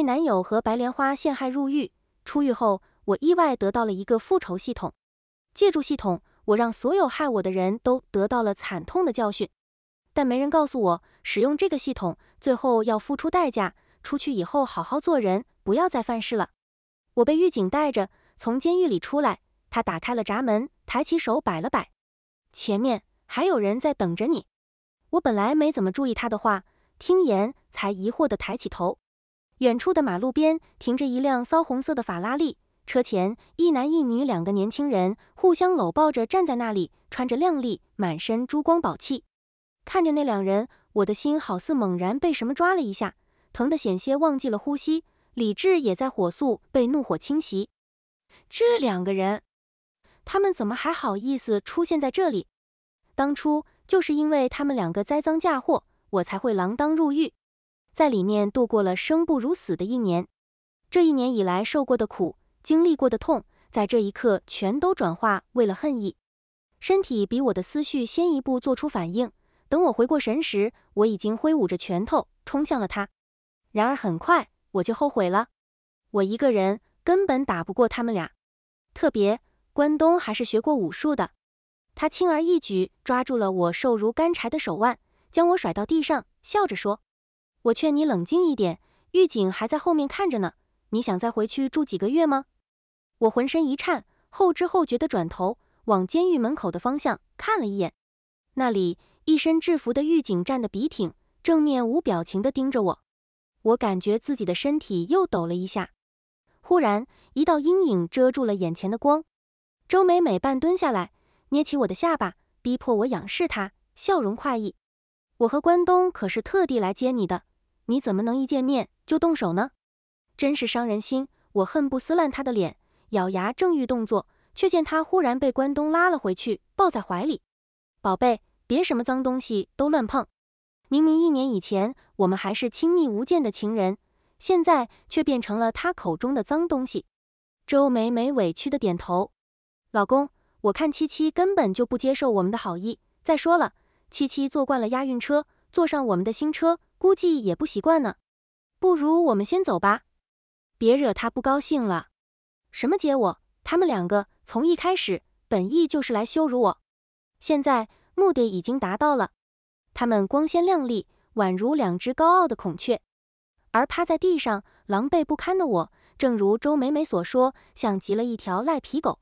被男友和白莲花陷害入狱，出狱后我意外得到了一个复仇系统。借助系统，我让所有害我的人都得到了惨痛的教训。但没人告诉我，使用这个系统最后要付出代价。出去以后好好做人，不要再犯事了。我被狱警带着从监狱里出来，他打开了闸门，抬起手摆了摆，前面还有人在等着你。我本来没怎么注意他的话，听言才疑惑地抬起头。远处的马路边停着一辆骚红色的法拉利，车前一男一女两个年轻人互相搂抱着站在那里，穿着靓丽，满身珠光宝气。看着那两人，我的心好似猛然被什么抓了一下，疼得险些忘记了呼吸，理智也在火速被怒火侵袭。这两个人，他们怎么还好意思出现在这里？当初就是因为他们两个栽赃嫁祸，我才会锒铛入狱。在里面度过了生不如死的一年，这一年以来受过的苦、经历过的痛，在这一刻全都转化为了恨意。身体比我的思绪先一步做出反应，等我回过神时，我已经挥舞着拳头冲向了他。然而很快我就后悔了，我一个人根本打不过他们俩，特别关东还是学过武术的，他轻而易举抓住了我瘦如干柴的手腕，将我甩到地上，笑着说。我劝你冷静一点，狱警还在后面看着呢。你想再回去住几个月吗？我浑身一颤，后知后觉地转头往监狱门口的方向看了一眼，那里一身制服的狱警站得笔挺，正面无表情地盯着我。我感觉自己的身体又抖了一下。忽然，一道阴影遮住了眼前的光。周美美半蹲下来，捏起我的下巴，逼迫我仰视她，笑容快意。我和关东可是特地来接你的。你怎么能一见面就动手呢？真是伤人心！我恨不撕烂他的脸，咬牙正欲动作，却见他忽然被关东拉了回去，抱在怀里。宝贝，别什么脏东西都乱碰。明明一年以前，我们还是亲密无间的情人，现在却变成了他口中的脏东西。周美美委屈的点头。老公，我看七七根本就不接受我们的好意。再说了，七七坐惯了押运车，坐上我们的新车。估计也不习惯呢，不如我们先走吧，别惹他不高兴了。什么接我？他们两个从一开始本意就是来羞辱我，现在目的已经达到了。他们光鲜亮丽，宛如两只高傲的孔雀，而趴在地上狼狈不堪的我，正如周美美所说，像极了一条赖皮狗。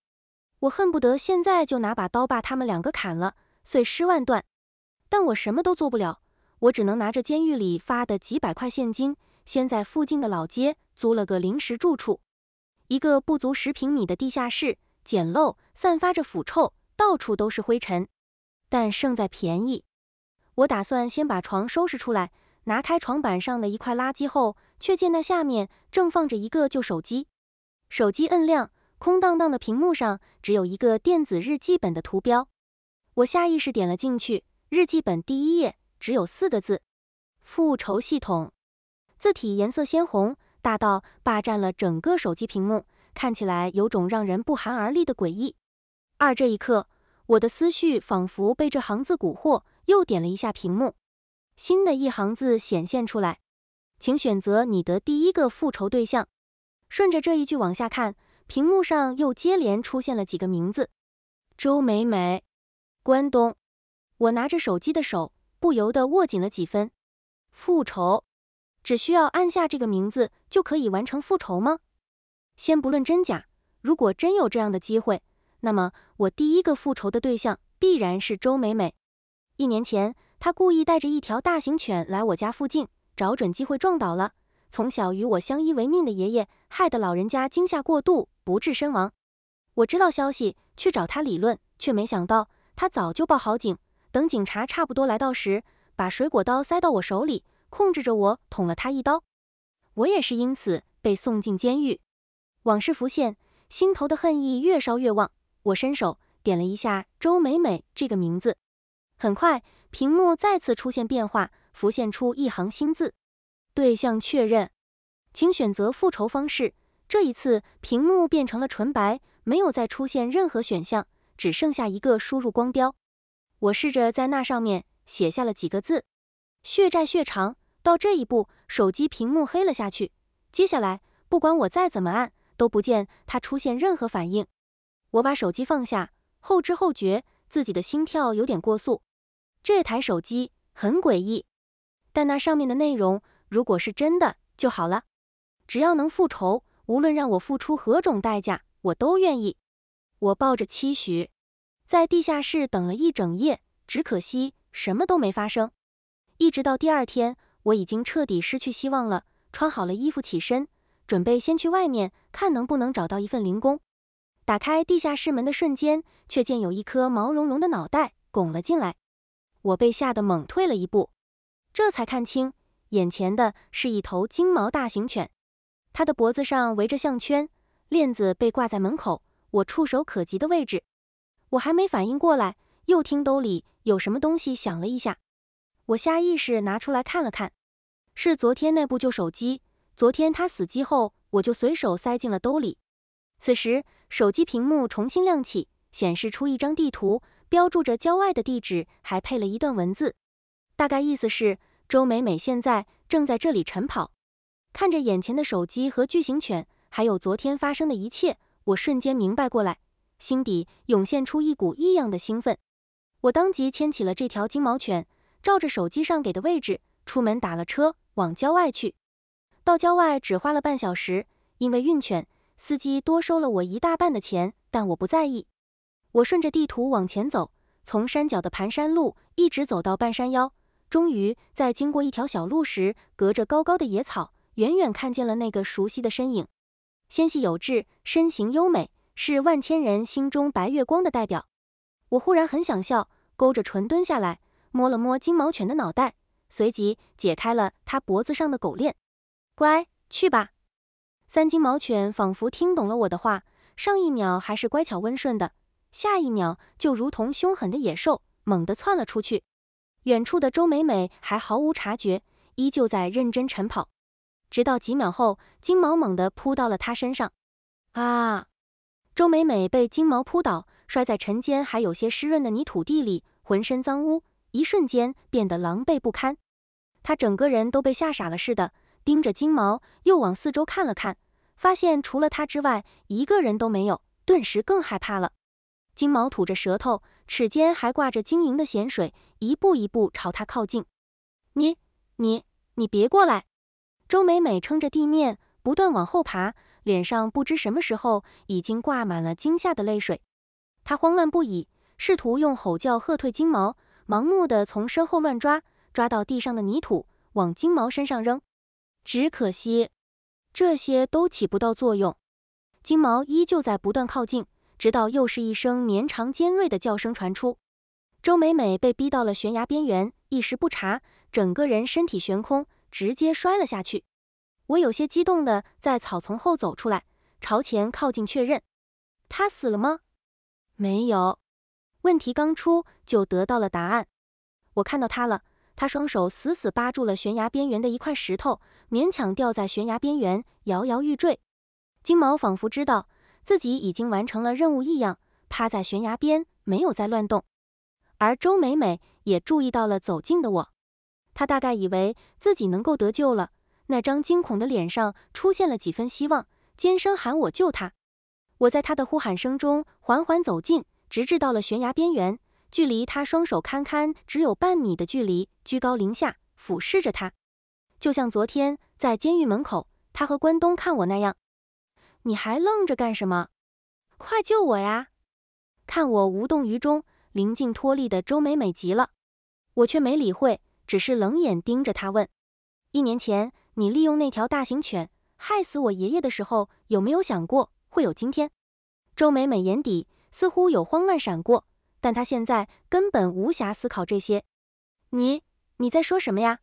我恨不得现在就拿把刀把他们两个砍了，碎尸万段，但我什么都做不了。我只能拿着监狱里发的几百块现金，先在附近的老街租了个临时住处，一个不足十平米的地下室，简陋，散发着腐臭，到处都是灰尘，但胜在便宜。我打算先把床收拾出来，拿开床板上的一块垃圾后，却见那下面正放着一个旧手机。手机摁亮，空荡荡的屏幕上只有一个电子日记本的图标。我下意识点了进去，日记本第一页。只有四个字：复仇系统。字体颜色鲜红，大到霸占了整个手机屏幕，看起来有种让人不寒而栗的诡异。二这一刻，我的思绪仿佛被这行字蛊惑，又点了一下屏幕，新的一行字显现出来：“请选择你的第一个复仇对象。”顺着这一句往下看，屏幕上又接连出现了几个名字：周美美、关东。我拿着手机的手。不由得握紧了几分。复仇，只需要按下这个名字就可以完成复仇吗？先不论真假，如果真有这样的机会，那么我第一个复仇的对象必然是周美美。一年前，她故意带着一条大型犬来我家附近，找准机会撞倒了从小与我相依为命的爷爷，害得老人家惊吓过度不治身亡。我知道消息，去找他理论，却没想到他早就报好警。等警察差不多来到时，把水果刀塞到我手里，控制着我捅了他一刀。我也是因此被送进监狱。往事浮现，心头的恨意越烧越旺。我伸手点了一下周美美这个名字，很快屏幕再次出现变化，浮现出一行新字：“对象确认，请选择复仇方式。”这一次，屏幕变成了纯白，没有再出现任何选项，只剩下一个输入光标。我试着在那上面写下了几个字，血债血偿。到这一步，手机屏幕黑了下去。接下来，不管我再怎么按，都不见它出现任何反应。我把手机放下，后知后觉，自己的心跳有点过速。这台手机很诡异，但那上面的内容如果是真的就好了。只要能复仇，无论让我付出何种代价，我都愿意。我抱着期许。在地下室等了一整夜，只可惜什么都没发生。一直到第二天，我已经彻底失去希望了。穿好了衣服起身，准备先去外面看能不能找到一份零工。打开地下室门的瞬间，却见有一颗毛茸茸的脑袋拱了进来，我被吓得猛退了一步。这才看清眼前的是一头金毛大型犬，它的脖子上围着项圈，链子被挂在门口我触手可及的位置。我还没反应过来，又听兜里有什么东西响了一下，我下意识拿出来看了看，是昨天那部旧手机。昨天它死机后，我就随手塞进了兜里。此时，手机屏幕重新亮起，显示出一张地图，标注着郊外的地址，还配了一段文字，大概意思是周美美现在正在这里晨跑。看着眼前的手机和巨型犬，还有昨天发生的一切，我瞬间明白过来。心底涌现出一股异样的兴奋，我当即牵起了这条金毛犬，照着手机上给的位置出门打了车往郊外去。到郊外只花了半小时，因为运犬，司机多收了我一大半的钱，但我不在意。我顺着地图往前走，从山脚的盘山路一直走到半山腰，终于在经过一条小路时，隔着高高的野草，远远看见了那个熟悉的身影，纤细有致，身形优美。是万千人心中白月光的代表，我忽然很想笑，勾着唇蹲下来，摸了摸金毛犬的脑袋，随即解开了它脖子上的狗链。乖，去吧。三金毛犬仿佛听懂了我的话，上一秒还是乖巧温顺的，下一秒就如同凶狠的野兽，猛地窜了出去。远处的周美美还毫无察觉，依旧在认真晨跑，直到几秒后，金毛猛地扑到了她身上。啊！周美美被金毛扑倒，摔在晨间还有些湿润的泥土地里，浑身脏污，一瞬间变得狼狈不堪。她整个人都被吓傻了似的，盯着金毛，又往四周看了看，发现除了她之外一个人都没有，顿时更害怕了。金毛吐着舌头，齿间还挂着晶莹的咸水，一步一步朝她靠近。你、你、你别过来！周美美撑着地面，不断往后爬。脸上不知什么时候已经挂满了惊吓的泪水，他慌乱不已，试图用吼叫喝退金毛，盲目的从身后乱抓，抓到地上的泥土往金毛身上扔，只可惜这些都起不到作用，金毛依旧在不断靠近，直到又是一声绵长尖锐的叫声传出，周美美被逼到了悬崖边缘，一时不察，整个人身体悬空，直接摔了下去。我有些激动地在草丛后走出来，朝前靠近确认，他死了吗？没有。问题刚出就得到了答案。我看到他了，他双手死死扒住了悬崖边缘的一块石头，勉强吊在悬崖边缘，摇摇欲坠。金毛仿佛知道自己已经完成了任务一样，趴在悬崖边没有再乱动。而周美美也注意到了走近的我，她大概以为自己能够得救了。那张惊恐的脸上出现了几分希望，尖声喊我救他。我在他的呼喊声中缓缓走近，直至到了悬崖边缘，距离他双手堪堪只有半米的距离，居高临下俯视着他，就像昨天在监狱门口，他和关东看我那样。你还愣着干什么？快救我呀！看我无动于衷，临近脱力的周美美急了，我却没理会，只是冷眼盯着他问：“一年前。”你利用那条大型犬害死我爷爷的时候，有没有想过会有今天？周美美眼底似乎有慌乱闪过，但她现在根本无暇思考这些。你你在说什么呀？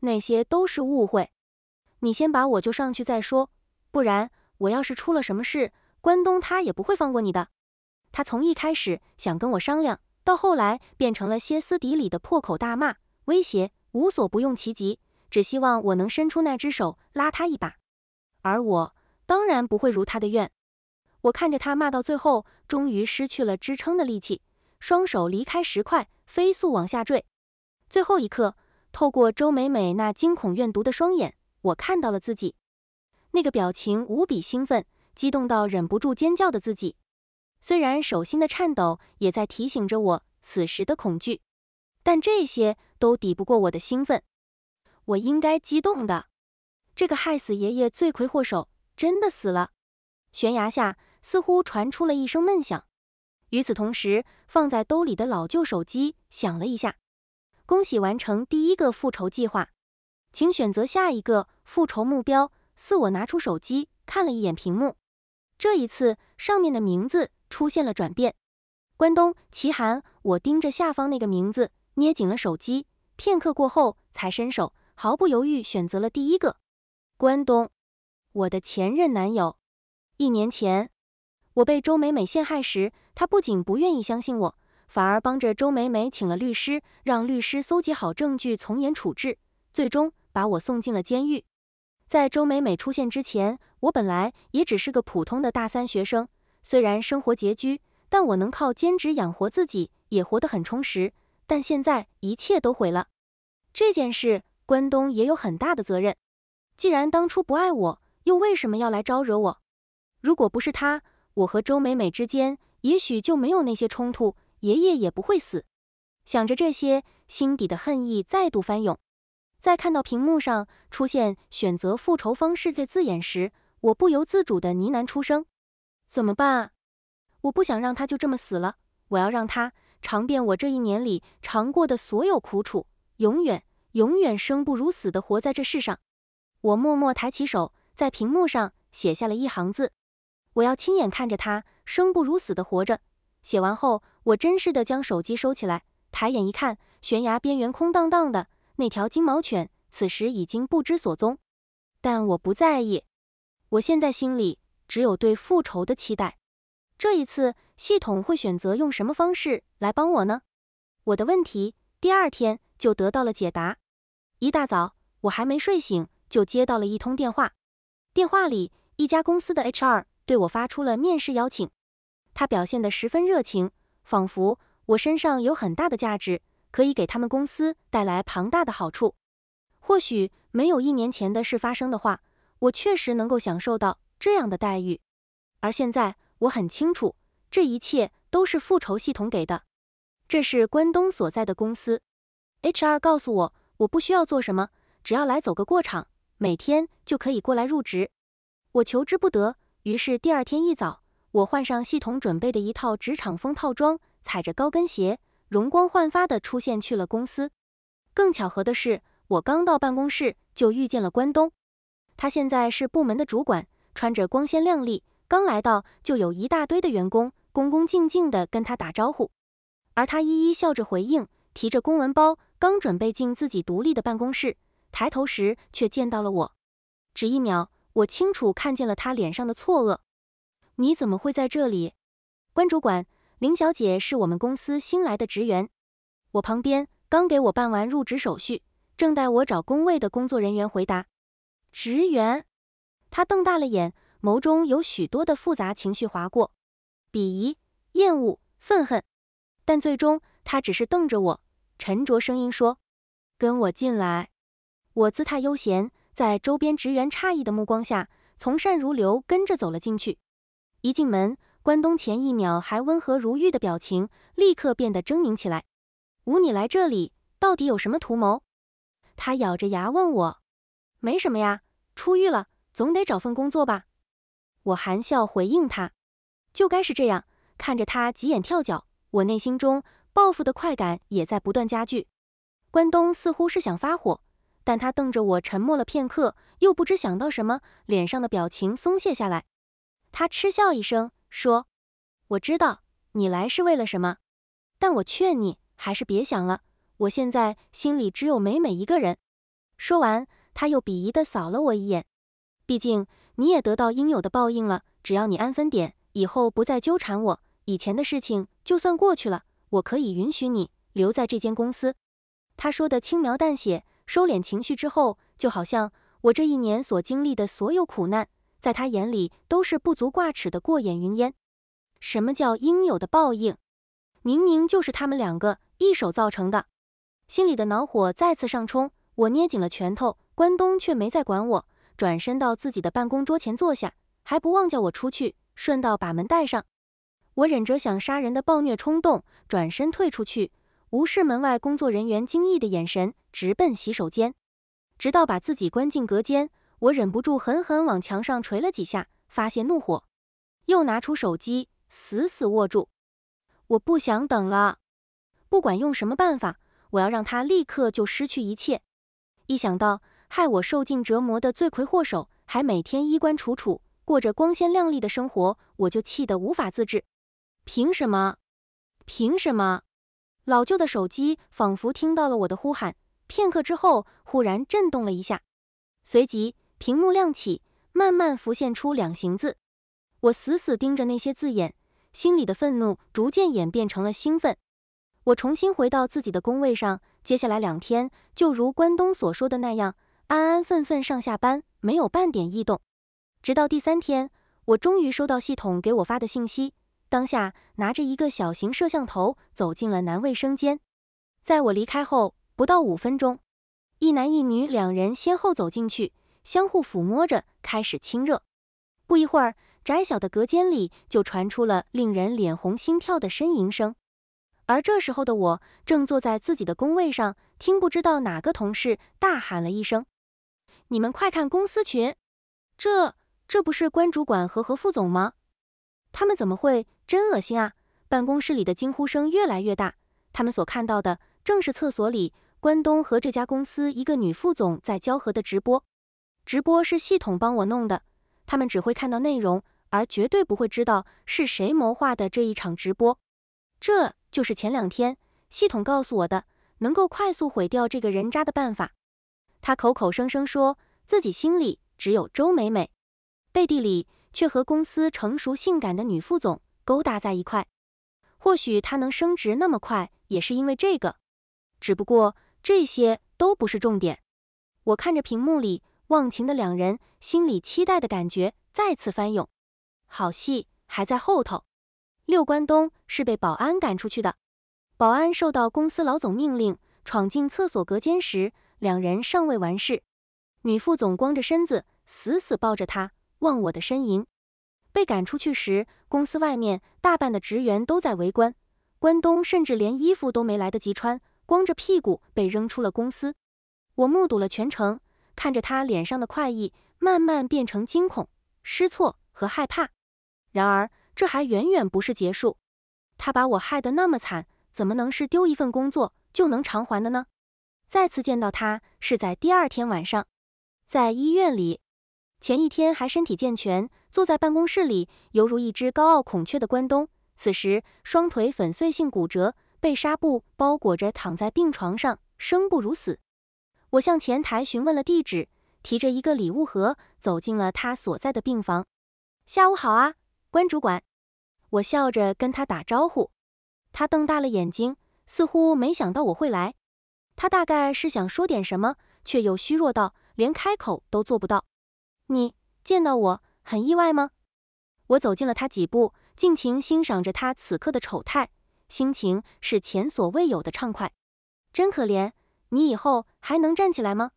那些都是误会。你先把我救上去再说，不然我要是出了什么事，关东他也不会放过你的。他从一开始想跟我商量，到后来变成了歇斯底里的破口大骂、威胁，无所不用其极。只希望我能伸出那只手拉他一把，而我当然不会如他的愿。我看着他骂到最后，终于失去了支撑的力气，双手离开石块，飞速往下坠。最后一刻，透过周美美那惊恐怨毒的双眼，我看到了自己那个表情无比兴奋、激动到忍不住尖叫的自己。虽然手心的颤抖也在提醒着我此时的恐惧，但这些都抵不过我的兴奋。我应该激动的，这个害死爷爷罪魁祸首真的死了。悬崖下似乎传出了一声闷响，与此同时，放在兜里的老旧手机响了一下。恭喜完成第一个复仇计划，请选择下一个复仇目标。似我拿出手机看了一眼屏幕，这一次上面的名字出现了转变。关东齐寒，我盯着下方那个名字，捏紧了手机。片刻过后，才伸手。毫不犹豫选择了第一个，关东，我的前任男友。一年前，我被周美美陷害时，他不仅不愿意相信我，反而帮着周美美请了律师，让律师搜集好证据，从严处置，最终把我送进了监狱。在周美美出现之前，我本来也只是个普通的大三学生，虽然生活拮据，但我能靠兼职养活自己，也活得很充实。但现在一切都毁了，这件事。关东也有很大的责任。既然当初不爱我，又为什么要来招惹我？如果不是他，我和周美美之间也许就没有那些冲突，爷爷也不会死。想着这些，心底的恨意再度翻涌。在看到屏幕上出现“选择复仇方式”的字眼时，我不由自主地呢喃出声：“怎么办？我不想让他就这么死了。我要让他尝遍我这一年里尝过的所有苦楚，永远。”永远生不如死的活在这世上，我默默抬起手，在屏幕上写下了一行字：“我要亲眼看着他生不如死的活着。”写完后，我真实的将手机收起来，抬眼一看，悬崖边缘空荡荡的，那条金毛犬此时已经不知所踪。但我不在意，我现在心里只有对复仇的期待。这一次，系统会选择用什么方式来帮我呢？我的问题第二天就得到了解答。一大早，我还没睡醒就接到了一通电话。电话里，一家公司的 HR 对我发出了面试邀请。他表现得十分热情，仿佛我身上有很大的价值，可以给他们公司带来庞大的好处。或许没有一年前的事发生的话，我确实能够享受到这样的待遇。而现在，我很清楚，这一切都是复仇系统给的。这是关东所在的公司，HR 告诉我。我不需要做什么，只要来走个过场，每天就可以过来入职。我求之不得。于是第二天一早，我换上系统准备的一套职场风套装，踩着高跟鞋，容光焕发地出现去了公司。更巧合的是，我刚到办公室就遇见了关东。他现在是部门的主管，穿着光鲜亮丽，刚来到就有一大堆的员工恭恭敬敬地跟他打招呼，而他一一笑着回应，提着公文包。刚准备进自己独立的办公室，抬头时却见到了我。只一秒，我清楚看见了他脸上的错愕。你怎么会在这里？关主管，林小姐是我们公司新来的职员。我旁边刚给我办完入职手续，正待我找工位的工作人员回答。职员？他瞪大了眼，眸中有许多的复杂情绪划过，鄙夷、厌恶、愤恨，但最终他只是瞪着我。沉着声音说：“跟我进来。”我姿态悠闲，在周边职员诧异的目光下，从善如流跟着走了进去。一进门，关东前一秒还温和如玉的表情，立刻变得狰狞起来。“五，你来这里到底有什么图谋？”他咬着牙问我。“没什么呀，出狱了总得找份工作吧。”我含笑回应他。“就该是这样。”看着他急眼跳脚，我内心中。报复的快感也在不断加剧。关东似乎是想发火，但他瞪着我，沉默了片刻，又不知想到什么，脸上的表情松懈下来。他嗤笑一声说：“我知道你来是为了什么，但我劝你还是别想了。我现在心里只有美美一个人。”说完，他又鄙夷地扫了我一眼。毕竟你也得到应有的报应了。只要你安分点，以后不再纠缠我，以前的事情就算过去了。我可以允许你留在这间公司，他说的轻描淡写，收敛情绪之后，就好像我这一年所经历的所有苦难，在他眼里都是不足挂齿的过眼云烟。什么叫应有的报应？明明就是他们两个一手造成的。心里的恼火再次上冲，我捏紧了拳头，关东却没再管我，转身到自己的办公桌前坐下，还不忘叫我出去，顺道把门带上。我忍着想杀人的暴虐冲动，转身退出去，无视门外工作人员惊异的眼神，直奔洗手间。直到把自己关进隔间，我忍不住狠狠往墙上捶了几下，发泄怒火。又拿出手机，死死握住。我不想等了，不管用什么办法，我要让他立刻就失去一切。一想到害我受尽折磨的罪魁祸首，还每天衣冠楚楚，过着光鲜亮丽的生活，我就气得无法自制。凭什么？凭什么？老旧的手机仿佛听到了我的呼喊，片刻之后忽然震动了一下，随即屏幕亮起，慢慢浮现出两行字。我死死盯着那些字眼，心里的愤怒逐渐演变成了兴奋。我重新回到自己的工位上，接下来两天就如关东所说的那样，安安分分上下班，没有半点异动。直到第三天，我终于收到系统给我发的信息。当下拿着一个小型摄像头走进了男卫生间，在我离开后不到五分钟，一男一女两人先后走进去，相互抚摸着开始亲热。不一会儿，窄小的隔间里就传出了令人脸红心跳的呻吟声。而这时候的我正坐在自己的工位上，听不知道哪个同事大喊了一声：“你们快看公司群，这这不是关主管和何副总吗？他们怎么会？”真恶心啊！办公室里的惊呼声越来越大。他们所看到的，正是厕所里关东和这家公司一个女副总在交合的直播。直播是系统帮我弄的，他们只会看到内容，而绝对不会知道是谁谋划的这一场直播。这就是前两天系统告诉我的，能够快速毁掉这个人渣的办法。他口口声声说自己心里只有周美美，背地里却和公司成熟性感的女副总。勾搭在一块，或许他能升职那么快，也是因为这个。只不过这些都不是重点。我看着屏幕里忘情的两人，心里期待的感觉再次翻涌。好戏还在后头。六关东是被保安赶出去的。保安受到公司老总命令，闯进厕所隔间时，两人尚未完事。女副总光着身子，死死抱着他，忘我的呻吟。被赶出去时，公司外面大半的职员都在围观。关东甚至连衣服都没来得及穿，光着屁股被扔出了公司。我目睹了全程，看着他脸上的快意慢慢变成惊恐、失措和害怕。然而，这还远远不是结束。他把我害得那么惨，怎么能是丢一份工作就能偿还的呢？再次见到他是在第二天晚上，在医院里。前一天还身体健全。坐在办公室里，犹如一只高傲孔雀的关东，此时双腿粉碎性骨折，被纱布包裹着躺在病床上，生不如死。我向前台询问了地址，提着一个礼物盒走进了他所在的病房。下午好啊，关主管，我笑着跟他打招呼。他瞪大了眼睛，似乎没想到我会来。他大概是想说点什么，却又虚弱到连开口都做不到。你见到我？很意外吗？我走近了他几步，尽情欣赏着他此刻的丑态，心情是前所未有的畅快。真可怜，你以后还能站起来吗？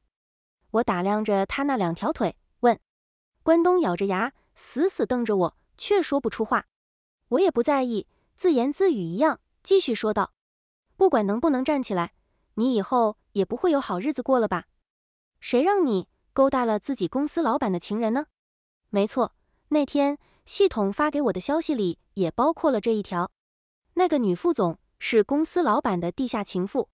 我打量着他那两条腿，问关东，咬着牙，死死瞪着我，却说不出话。我也不在意，自言自语一样，继续说道：“不管能不能站起来，你以后也不会有好日子过了吧？谁让你勾搭了自己公司老板的情人呢？”没错，那天系统发给我的消息里也包括了这一条。那个女副总是公司老板的地下情妇，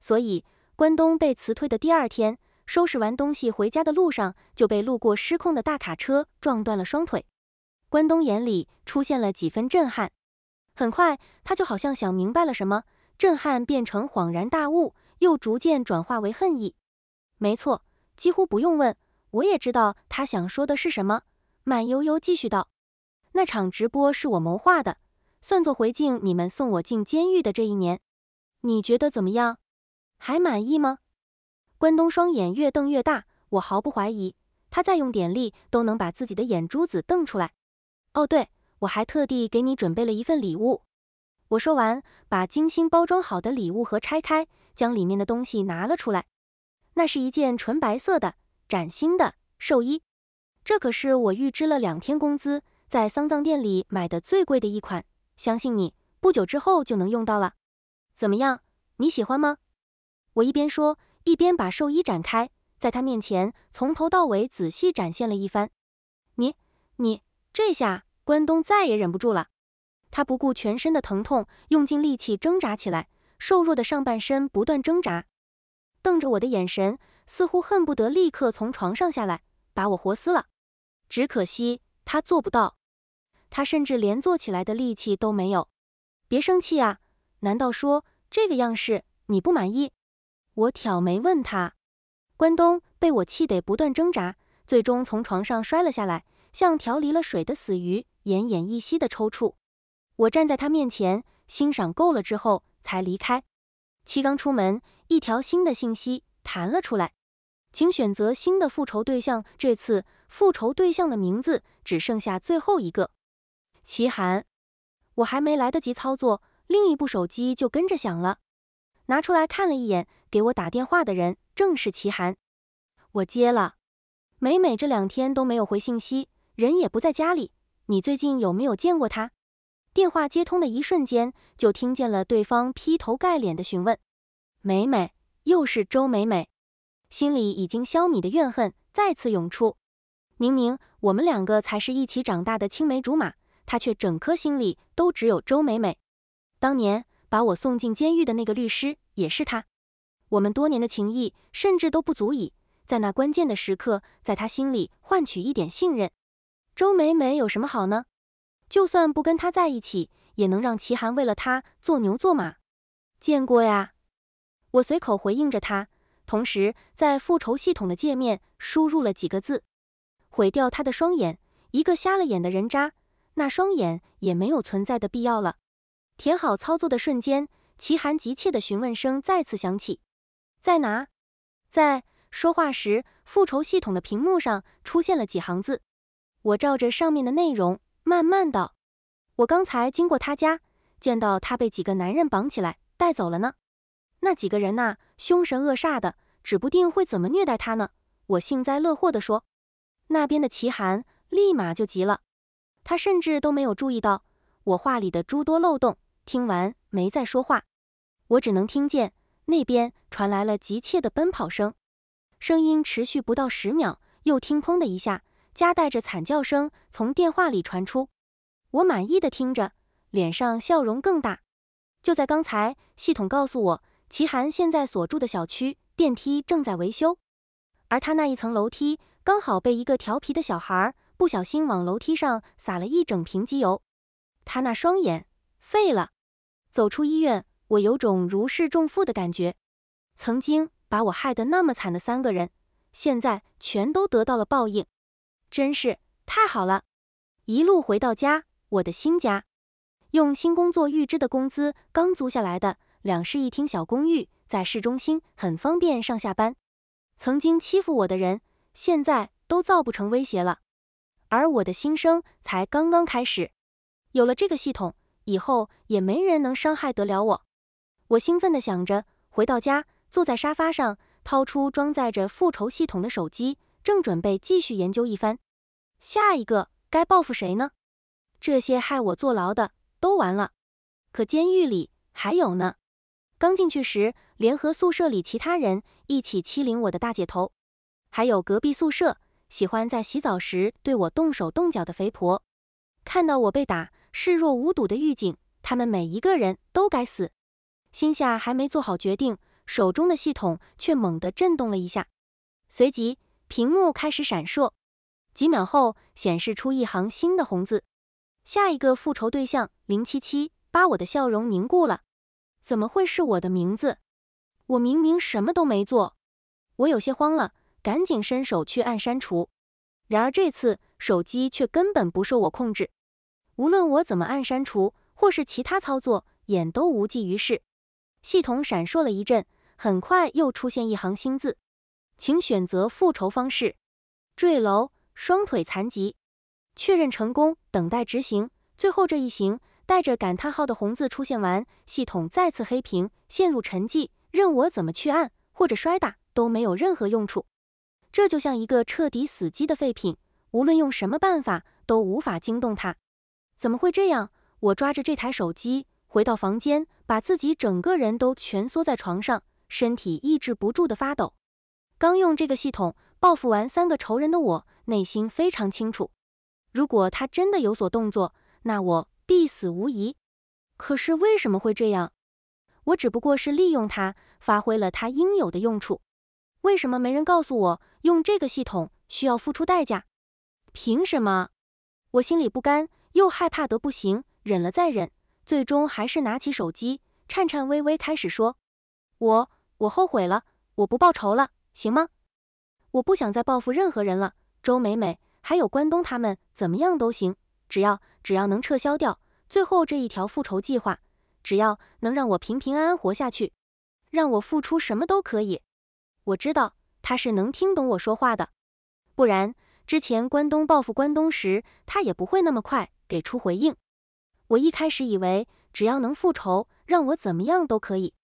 所以关东被辞退的第二天，收拾完东西回家的路上就被路过失控的大卡车撞断了双腿。关东眼里出现了几分震撼，很快他就好像想明白了什么，震撼变成恍然大悟，又逐渐转化为恨意。没错，几乎不用问，我也知道他想说的是什么。慢悠悠继续道：“那场直播是我谋划的，算作回敬你们送我进监狱的这一年。你觉得怎么样？还满意吗？”关东双眼越瞪越大，我毫不怀疑，他再用点力都能把自己的眼珠子瞪出来。哦，对，我还特地给你准备了一份礼物。我说完，把精心包装好的礼物盒拆开，将里面的东西拿了出来。那是一件纯白色的、崭新的寿衣。这可是我预支了两天工资，在丧葬店里买的最贵的一款，相信你不久之后就能用到了。怎么样，你喜欢吗？我一边说，一边把寿衣展开，在他面前从头到尾仔细展现了一番。你你，这下关东再也忍不住了，他不顾全身的疼痛，用尽力气挣扎起来，瘦弱的上半身不断挣扎，瞪着我的眼神，似乎恨不得立刻从床上下来，把我活撕了。只可惜他做不到，他甚至连坐起来的力气都没有。别生气啊，难道说这个样式你不满意？我挑眉问他。关东被我气得不断挣扎，最终从床上摔了下来，像条离了水的死鱼，奄奄一息的抽搐。我站在他面前欣赏够了之后才离开。七刚出门，一条新的信息弹了出来，请选择新的复仇对象，这次。复仇对象的名字只剩下最后一个，齐寒。我还没来得及操作，另一部手机就跟着响了。拿出来看了一眼，给我打电话的人正是齐寒。我接了。美美这两天都没有回信息，人也不在家里。你最近有没有见过她？电话接通的一瞬间，就听见了对方劈头盖脸的询问。美美，又是周美美。心里已经消弭的怨恨再次涌出。明明我们两个才是一起长大的青梅竹马，他却整颗心里都只有周美美。当年把我送进监狱的那个律师也是他。我们多年的情谊，甚至都不足以在那关键的时刻，在他心里换取一点信任。周美美有什么好呢？就算不跟他在一起，也能让齐寒为了他做牛做马。见过呀，我随口回应着他，同时在复仇系统的界面输入了几个字。毁掉他的双眼，一个瞎了眼的人渣，那双眼也没有存在的必要了。填好操作的瞬间，齐寒急切的询问声再次响起：“在哪？”在说话时，复仇系统的屏幕上出现了几行字。我照着上面的内容慢慢道：“我刚才经过他家，见到他被几个男人绑起来带走了呢。那几个人呐，凶神恶煞的，指不定会怎么虐待他呢。”我幸灾乐祸地说。那边的齐寒立马就急了，他甚至都没有注意到我话里的诸多漏洞。听完没再说话，我只能听见那边传来了急切的奔跑声，声音持续不到十秒，又听砰的一下，夹带着惨叫声从电话里传出。我满意的听着，脸上笑容更大。就在刚才，系统告诉我，齐寒现在所住的小区电梯正在维修，而他那一层楼梯。刚好被一个调皮的小孩不小心往楼梯上撒了一整瓶机油，他那双眼废了。走出医院，我有种如释重负的感觉。曾经把我害得那么惨的三个人，现在全都得到了报应，真是太好了。一路回到家，我的新家，用新工作预支的工资刚租下来的两室一厅小公寓，在市中心很方便上下班。曾经欺负我的人。现在都造不成威胁了，而我的新生才刚刚开始。有了这个系统以后，也没人能伤害得了我。我兴奋的想着，回到家，坐在沙发上，掏出装载着复仇系统的手机，正准备继续研究一番。下一个该报复谁呢？这些害我坐牢的都完了，可监狱里还有呢。刚进去时，联合宿舍里其他人一起欺凌我的大姐头。还有隔壁宿舍喜欢在洗澡时对我动手动脚的肥婆，看到我被打视若无睹的狱警，他们每一个人都该死！心下还没做好决定，手中的系统却猛地震动了一下，随即屏幕开始闪烁，几秒后显示出一行新的红字：下一个复仇对象零七七。把我的笑容凝固了，怎么会是我的名字？我明明什么都没做，我有些慌了。赶紧伸手去按删除，然而这次手机却根本不受我控制，无论我怎么按删除或是其他操作，眼都无济于事。系统闪烁了一阵，很快又出现一行新字：“请选择复仇方式：坠楼，双腿残疾。”确认成功，等待执行。最后这一行带着感叹号的红字出现完，系统再次黑屏，陷入沉寂，任我怎么去按或者摔打都没有任何用处。这就像一个彻底死机的废品，无论用什么办法都无法惊动它。怎么会这样？我抓着这台手机回到房间，把自己整个人都蜷缩在床上，身体抑制不住的发抖。刚用这个系统报复完三个仇人的我，内心非常清楚，如果他真的有所动作，那我必死无疑。可是为什么会这样？我只不过是利用它，发挥了它应有的用处。为什么没人告诉我？用这个系统需要付出代价，凭什么？我心里不甘，又害怕得不行，忍了再忍，最终还是拿起手机，颤颤巍巍开始说：“我我后悔了，我不报仇了，行吗？我不想再报复任何人了。周美美，还有关东他们，怎么样都行，只要只要能撤销掉最后这一条复仇计划，只要能让我平平安安活下去，让我付出什么都可以。我知道。”他是能听懂我说话的，不然之前关东报复关东时，他也不会那么快给出回应。我一开始以为只要能复仇，让我怎么样都可以，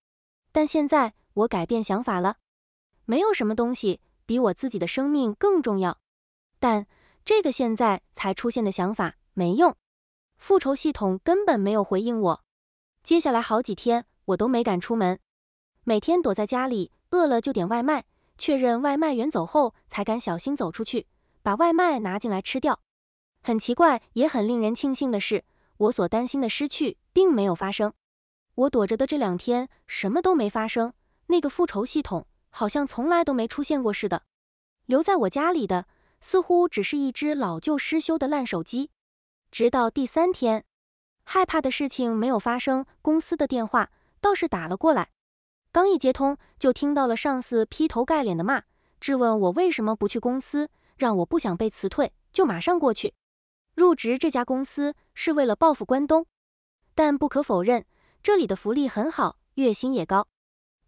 但现在我改变想法了。没有什么东西比我自己的生命更重要，但这个现在才出现的想法没用。复仇系统根本没有回应我。接下来好几天我都没敢出门，每天躲在家里，饿了就点外卖。确认外卖员走后，才敢小心走出去，把外卖拿进来吃掉。很奇怪，也很令人庆幸的是，我所担心的失去并没有发生。我躲着的这两天，什么都没发生。那个复仇系统好像从来都没出现过似的。留在我家里的，似乎只是一只老旧失修的烂手机。直到第三天，害怕的事情没有发生，公司的电话倒是打了过来。刚一接通，就听到了上司劈头盖脸的骂，质问我为什么不去公司，让我不想被辞退就马上过去。入职这家公司是为了报复关东，但不可否认，这里的福利很好，月薪也高，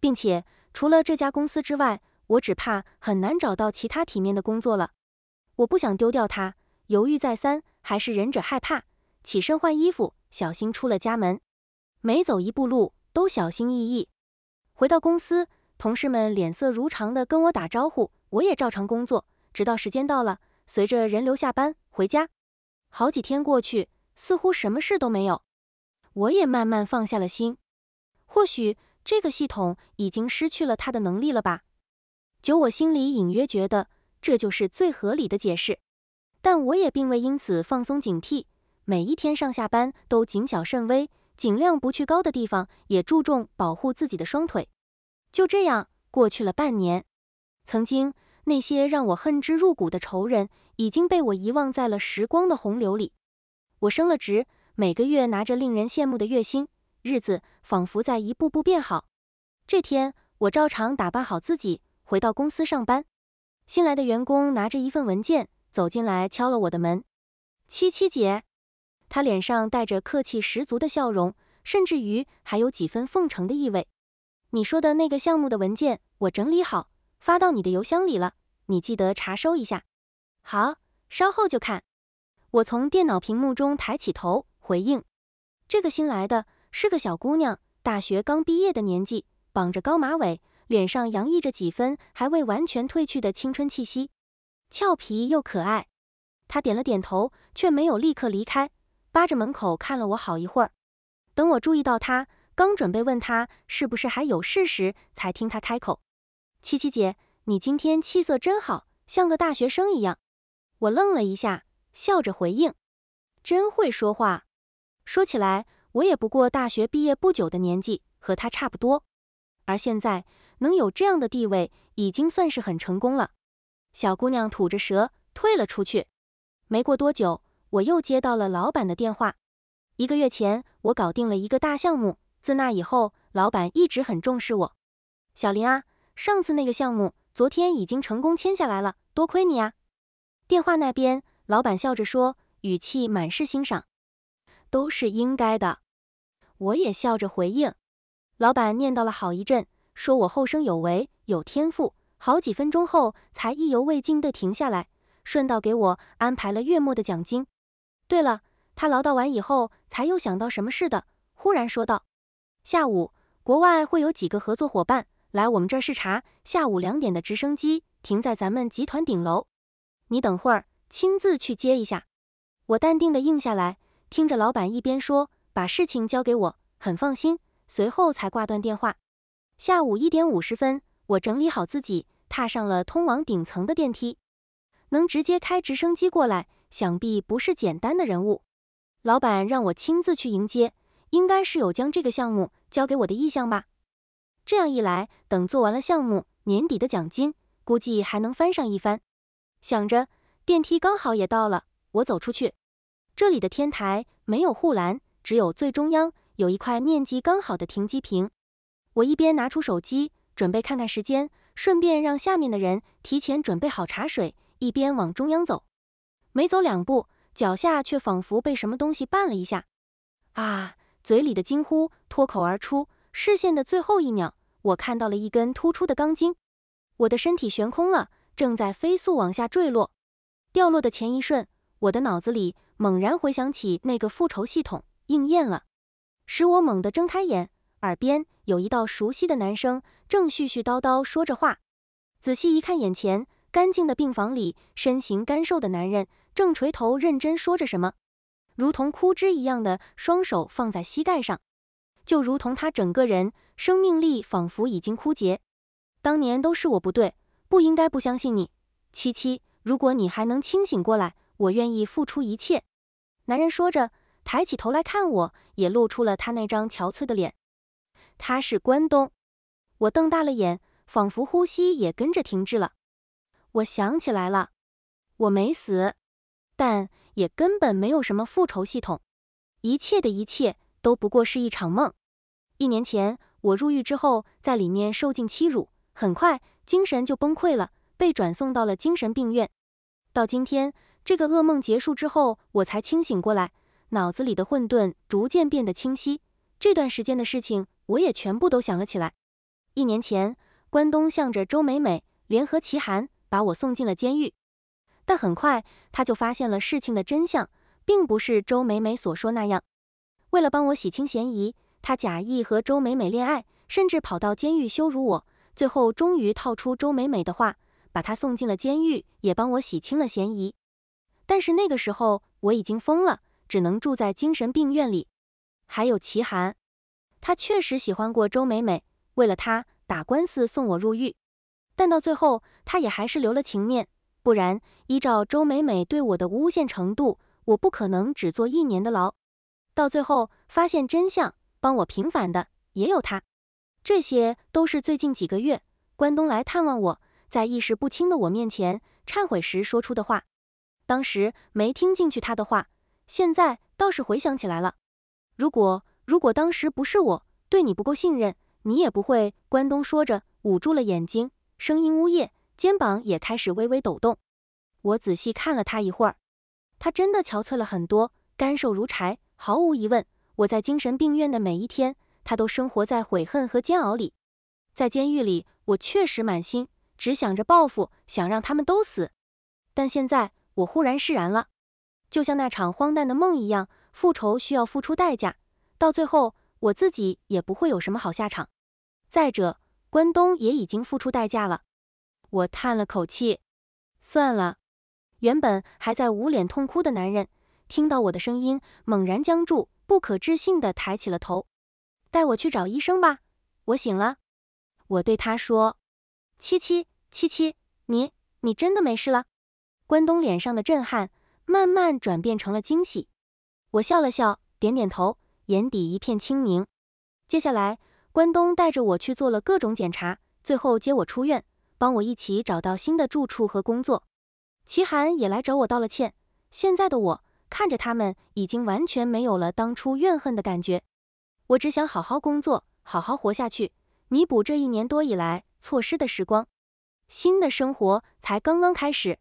并且除了这家公司之外，我只怕很难找到其他体面的工作了。我不想丢掉它，犹豫再三，还是忍着害怕，起身换衣服，小心出了家门，每走一步路都小心翼翼。回到公司，同事们脸色如常的跟我打招呼，我也照常工作，直到时间到了，随着人流下班回家。好几天过去，似乎什么事都没有，我也慢慢放下了心。或许这个系统已经失去了它的能力了吧？九，我心里隐约觉得这就是最合理的解释，但我也并未因此放松警惕，每一天上下班都谨小慎微，尽量不去高的地方，也注重保护自己的双腿。就这样过去了半年，曾经那些让我恨之入骨的仇人已经被我遗忘在了时光的洪流里。我升了职，每个月拿着令人羡慕的月薪，日子仿佛在一步步变好。这天，我照常打扮好自己，回到公司上班。新来的员工拿着一份文件走进来，敲了我的门：“七七姐。”她脸上带着客气十足的笑容，甚至于还有几分奉承的意味。你说的那个项目的文件，我整理好发到你的邮箱里了，你记得查收一下。好，稍后就看。我从电脑屏幕中抬起头回应。这个新来的是个小姑娘，大学刚毕业的年纪，绑着高马尾，脸上洋溢着几分还未完全褪去的青春气息，俏皮又可爱。她点了点头，却没有立刻离开，扒着门口看了我好一会儿。等我注意到她。刚准备问他是不是还有事时，才听他开口：“七七姐，你今天气色真好像个大学生一样。”我愣了一下，笑着回应：“真会说话。说起来，我也不过大学毕业不久的年纪，和他差不多。而现在能有这样的地位，已经算是很成功了。”小姑娘吐着舌退了出去。没过多久，我又接到了老板的电话。一个月前，我搞定了一个大项目。自那以后，老板一直很重视我。小林啊，上次那个项目昨天已经成功签下来了，多亏你啊！电话那边，老板笑着说，语气满是欣赏。都是应该的。我也笑着回应。老板念叨了好一阵，说我后生有为，有天赋。好几分钟后，才意犹未尽地停下来，顺道给我安排了月末的奖金。对了，他唠叨完以后，才又想到什么似的，忽然说道。下午，国外会有几个合作伙伴来我们这儿视察。下午两点的直升机停在咱们集团顶楼，你等会儿亲自去接一下。我淡定地应下来，听着老板一边说把事情交给我，很放心。随后才挂断电话。下午一点五十分，我整理好自己，踏上了通往顶层的电梯。能直接开直升机过来，想必不是简单的人物。老板让我亲自去迎接。应该是有将这个项目交给我的意向吧，这样一来，等做完了项目，年底的奖金估计还能翻上一番。想着电梯刚好也到了，我走出去。这里的天台没有护栏，只有最中央有一块面积刚好的停机坪。我一边拿出手机准备看看时间，顺便让下面的人提前准备好茶水，一边往中央走。没走两步，脚下却仿佛被什么东西绊了一下，啊！嘴里的惊呼脱口而出，视线的最后一秒，我看到了一根突出的钢筋，我的身体悬空了，正在飞速往下坠落。掉落的前一瞬，我的脑子里猛然回想起那个复仇系统应验了，使我猛地睁开眼，耳边有一道熟悉的男声正絮絮叨叨说着话。仔细一看，眼前干净的病房里，身形干瘦的男人正垂头认真说着什么。如同枯枝一样的双手放在膝盖上，就如同他整个人生命力仿佛已经枯竭。当年都是我不对，不应该不相信你，七七。如果你还能清醒过来，我愿意付出一切。男人说着，抬起头来看我，也露出了他那张憔悴的脸。他是关东。我瞪大了眼，仿佛呼吸也跟着停滞了。我想起来了，我没死，但……也根本没有什么复仇系统，一切的一切都不过是一场梦。一年前，我入狱之后，在里面受尽欺辱，很快精神就崩溃了，被转送到了精神病院。到今天，这个噩梦结束之后，我才清醒过来，脑子里的混沌逐渐变得清晰。这段时间的事情，我也全部都想了起来。一年前，关东向着周美美联合齐寒，把我送进了监狱。但很快他就发现了事情的真相，并不是周美美所说那样。为了帮我洗清嫌疑，他假意和周美美恋爱，甚至跑到监狱羞辱我。最后终于套出周美美的话，把她送进了监狱，也帮我洗清了嫌疑。但是那个时候我已经疯了，只能住在精神病院里。还有齐寒，他确实喜欢过周美美，为了他打官司送我入狱，但到最后他也还是留了情面。不然，依照周美美对我的诬陷程度，我不可能只坐一年的牢。到最后发现真相，帮我平反的也有他。这些都是最近几个月关东来探望我在意识不清的我面前忏悔时说出的话。当时没听进去他的话，现在倒是回想起来了。如果如果当时不是我对你不够信任，你也不会。关东说着，捂住了眼睛，声音呜咽。肩膀也开始微微抖动，我仔细看了他一会儿，他真的憔悴了很多，干瘦如柴。毫无疑问，我在精神病院的每一天，他都生活在悔恨和煎熬里。在监狱里，我确实满心只想着报复，想让他们都死。但现在我忽然释然了，就像那场荒诞的梦一样，复仇需要付出代价，到最后我自己也不会有什么好下场。再者，关东也已经付出代价了。我叹了口气，算了。原本还在捂脸痛哭的男人，听到我的声音，猛然僵住，不可置信地抬起了头。带我去找医生吧，我醒了。我对他说：“七七七七，你你真的没事了？”关东脸上的震撼慢慢转变成了惊喜。我笑了笑，点点头，眼底一片清明。接下来，关东带着我去做了各种检查，最后接我出院。帮我一起找到新的住处和工作，齐寒也来找我道了歉。现在的我看着他们，已经完全没有了当初怨恨的感觉。我只想好好工作，好好活下去，弥补这一年多以来错失的时光。新的生活才刚刚开始。